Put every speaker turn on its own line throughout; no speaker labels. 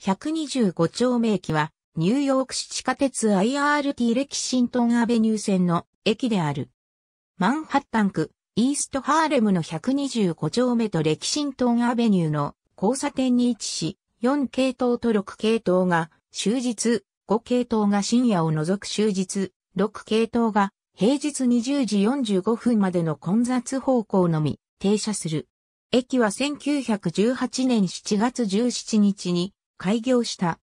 125丁目駅は、ニューヨーク市地下鉄 IRT レキシントンアベニュー線の駅である。マンハッタン区、イーストハーレムの125丁目とレキシントンアベニューの交差点に位置し、4系統と6系統が終日、5系統が深夜を除く終日、6系統が平日20時45分までの混雑方向のみ停車する。駅は1918年7月17日に開業した。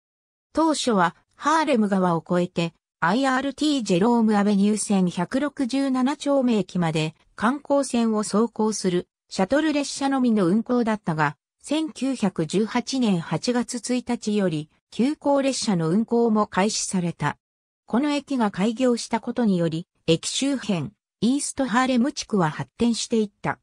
当初はハーレム川を越えて IRT ジェロームアベニュー線167丁目駅まで観光船を走行するシャトル列車のみの運行だったが、1918年8月1日より急行列車の運行も開始された。この駅が開業したことにより、駅周辺、イーストハーレム地区は発展していった。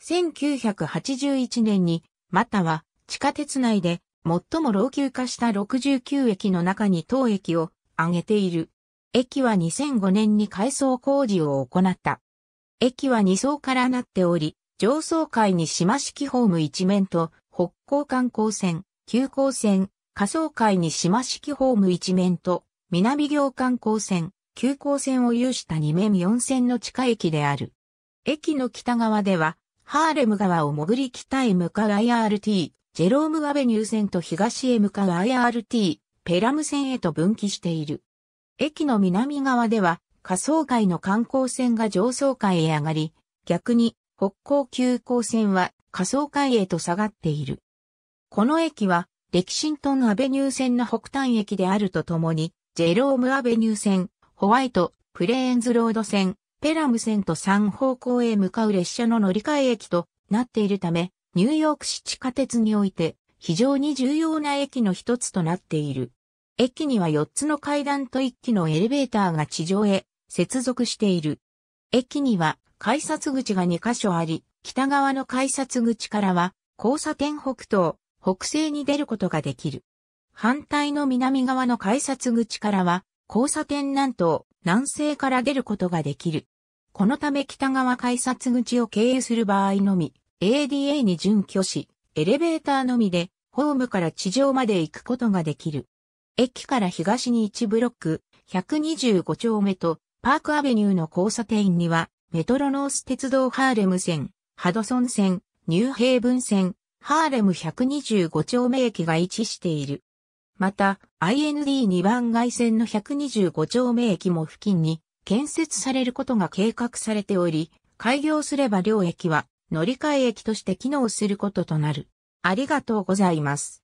1981年に、または地下鉄内で最も老朽化した69駅の中に当駅を挙げている。駅は2005年に改装工事を行った。駅は2層からなっており、上層階に島式ホーム一面と北港観光線、急行線、下層階に島式ホーム一面と南行観光線、急行線を有した2面4線の地下駅である。駅の北側では、ハーレム川を潜り北へ向かう IRT、ジェロームアベニュー線と東へ向かう IRT、ペラム線へと分岐している。駅の南側では、下層階の観光船が上層階へ上がり、逆に北高急行線は下層階へと下がっている。この駅は、レキシントンアベニュー線の北端駅であるとともに、ジェロームアベニュー線、ホワイト、プレーンズロード線、ペラム線と3方向へ向かう列車の乗り換え駅となっているため、ニューヨーク市地下鉄において非常に重要な駅の一つとなっている。駅には4つの階段と1機のエレベーターが地上へ接続している。駅には改札口が2カ所あり、北側の改札口からは交差点北東、北西に出ることができる。反対の南側の改札口からは交差点南東、南西から出ることができる。このため北側改札口を経由する場合のみ、ADA に準拠し、エレベーターのみで、ホームから地上まで行くことができる。駅から東に1ブロック、125丁目と、パークアベニューの交差点には、メトロノース鉄道ハーレム線、ハドソン線、ニューヘイブン線、ハーレム125丁目駅が位置している。また、IND2 番街線の125丁目駅も付近に建設されることが計画されており、開業すれば両駅は乗り換え駅として機能することとなる。ありがとうございます。